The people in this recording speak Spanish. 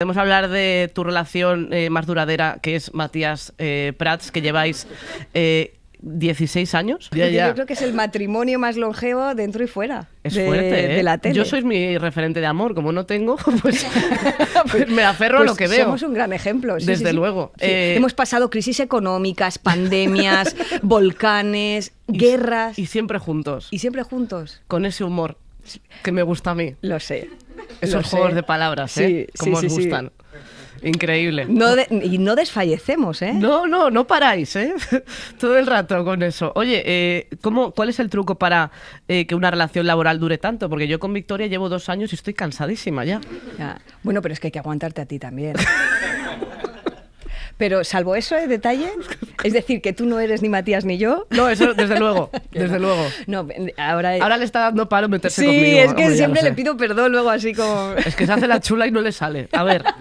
Podemos hablar de tu relación eh, más duradera, que es Matías eh, Prats, que lleváis 16 eh, años. Yo creo que es el matrimonio más longevo dentro y fuera. Es fuerte, la tele. Yo soy mi referente de amor, como no tengo, pues, pues, me aferro a lo pues que veo. Somos un gran ejemplo. Sí, Desde luego. Hemos pasado crisis económicas, pandemias, volcanes, guerras. Y siempre juntos. Y siempre juntos. Con ese humor que me gusta a mí. Lo sé. Esos juegos de palabras, ¿eh? Sí, Como sí, os gustan. Increíble. y no desfallecemos, ¿eh? No, no, no paráis, ¿eh? Todo el rato con eso. Oye, eh, ¿cómo, ¿cuál es el truco para eh, que una relación laboral dure tanto? Porque yo con Victoria llevo dos años y estoy cansadísima ya. Bueno, pero es que hay que aguantarte a ti también. pero salvo eso de ¿eh? detalle, es decir, que tú no eres ni Matías ni yo. No, eso desde luego, desde luego. No, ahora... le está dando palo meterse conmigo. Sí, es que siempre le pido perdón luego así como... Es que se hace la chula y no le sale. A ver.